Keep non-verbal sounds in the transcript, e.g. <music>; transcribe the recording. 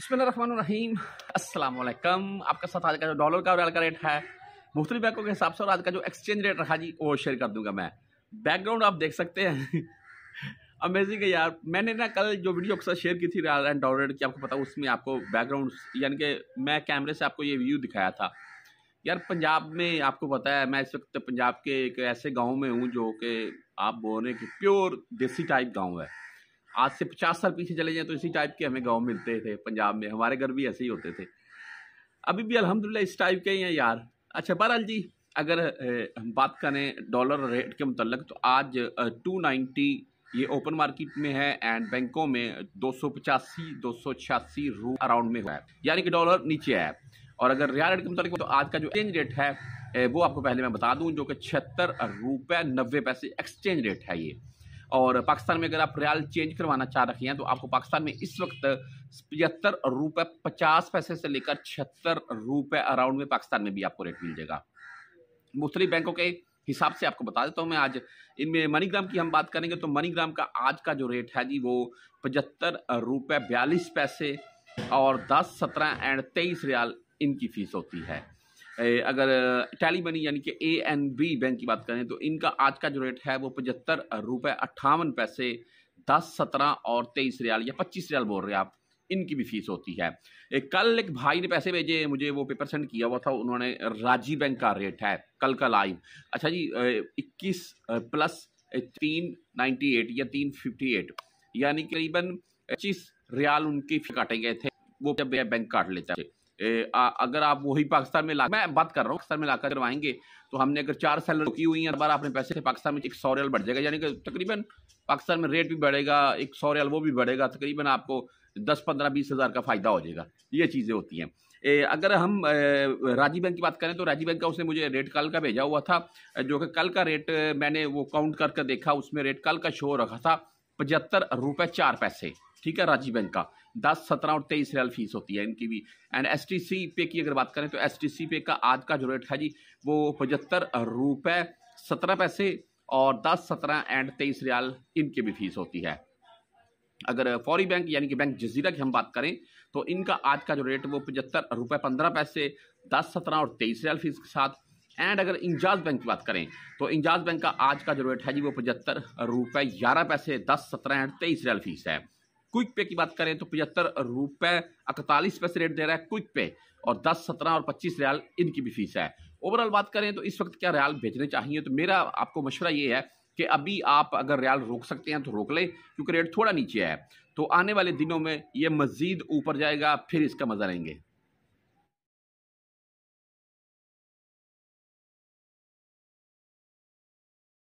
बसमीम अल्लाम आपका साथ आज का जो डॉलर का और का रेट है मुख्तलि बैंकों के हिसाब से और आज का जो एक्सचेंज रेट रखा जी वो शेयर कर दूंगा मैं बैकग्राउंड आप देख सकते हैं अमेजिंग <laughs> है यार मैंने ना कल जो वीडियो अक्सर शेयर की थी रियाल एंड डॉलर की आपको पता उसमें आपको बैकग्राउंड यानी कि मैं कैमरे से आपको ये व्यू दिखाया था यार पंजाब में आपको पता है मैं इस वक्त पंजाब के एक ऐसे गाँव में हूँ जो कि आप बोल रहे हैं कि प्योर देसी टाइप गाँव है आज से पचास साल पीछे चले जाएं तो इसी टाइप के हमें गाँव मिलते थे पंजाब में हमारे घर भी ऐसे ही होते थे अभी भी अलहमदिल्ला इस टाइप के ही हैं यार अच्छा बहरहाल जी अगर हम बात करें डॉलर रेट के मतलब तो आज टू नाइन्टी ये ओपन मार्केट में है एंड बैंकों में दो सौ पचासी दो सौ छियासी रू अराउंड में हुआ है यानी कि डॉलर नीचे है और अगर रियाल रेट के मुताबिक तो आज का जो एक्सचेंज रेट है वो आपको पहले मैं बता दूं जो कि छिहत्तर रुपये नब्बे पैसे एक्सचेंज रेट है ये और पाकिस्तान में अगर आप रियाल चेंज करवाना चाह रखे हैं तो आपको पाकिस्तान में इस वक्त पचहत्तर रुपये पचास पैसे से लेकर छिहत्तर रुपये अराउंड में पाकिस्तान में भी आपको रेट मिल जाएगा मुख्तलिफ बैंकों के हिसाब से आपको बता देता हूँ मैं आज इनमें मनीग्राम की हम बात करेंगे तो मनीग्राम का आज का जो रेट है जी वो पचहत्तर रुपये बयालीस पैसे और दस सत्रह एंड तेईस रियाल इनकी फीस होती है अगर टैली मनी यानी कि ए एन बी बैंक की बात करें तो इनका आज का जो रेट है वो पचहत्तर रुपये अट्ठावन पैसे दस सत्रह और तेईस रियाल या पच्चीस रियाल बोल रहे हैं आप इनकी भी फीस होती है एक कल एक भाई ने पैसे भेजे मुझे वो पेपर सेंड किया हुआ था उन्होंने राजीव बैंक का रेट है कल का लाइव अच्छा जी इक्कीस प्लस तीन नाइन्टी एट या तीन फिफ्टी एट यानी करीबन पच्चीस रियाल उनकी काटे गए थे वो जब बैंक काट लेता है ए, आ, अगर आप वही पाकिस्तान में ला मैं बात कर रहा हूँ पाकिस्तान में लाकर करवाएंगे तो हमने अगर चार सैलर रुकी हुई हैं बार आपने पैसे से पाकिस्तान में एक सौ रियल बढ़ जाएगा यानी कि तकरीबन पाकिस्तान में रेट भी बढ़ेगा एक सौ रियल वो भी बढ़ेगा तकरीबन आपको दस पंद्रह बीस हज़ार का फ़ायदा हो जाएगा ये चीज़ें होती हैं ए, अगर हम राजीव बैंक की बात करें तो राजीव बैंक का उसने मुझे रेट कल का भेजा हुआ था जो कि कल का रेट मैंने वो काउंट करके देखा उसमें रेट कल का शो रखा था पचहत्तर रुपये चार पैसे ठीक है राजीव बैंक का दस सत्रह और तेईस रियल फीस होती है इनकी भी एंड एस टी सी पे की अगर बात करें तो एस टी सी पे का आज का जो रेट है जी वो पचहत्तर रुपये सत्रह पैसे और दस सत्रह एंड तेईस रियाल इनकी भी फीस होती है अगर फौरी बैंक यानी कि बैंक जजीरा की हम बात करें तो इनका आज का जो रेट वो पचहत्तर रुपये पंद्रह पैसे दस सत्रह और तेईस रियाल फीस के साथ एंड अगर इंजाज बैंक की बात करें तो इंजाज बैंक का आज का जो रेट है जी वो पचहत्तर रुपये ग्यारह पैसे दस सत्रह एंड तेईस रियाल फीस है क्विक पे की बात करें तो पचहत्तर रुपये अड़तालीस पैसे रेट दे रहा है क्विक पे और दस सत्रह और पच्चीस रियाल इनकी भी फीस है ओवरऑल बात करें तो इस वक्त क्या रियाल भेजने चाहिए तो मेरा आपको मशवरा ये है कि अभी आप अगर रियाल रोक सकते हैं तो रोक लें क्योंकि रेट थोड़ा नीचे है तो आने वाले दिनों में ये मज़ीद ऊपर जाएगा फिर इसका मज़ा लेंगे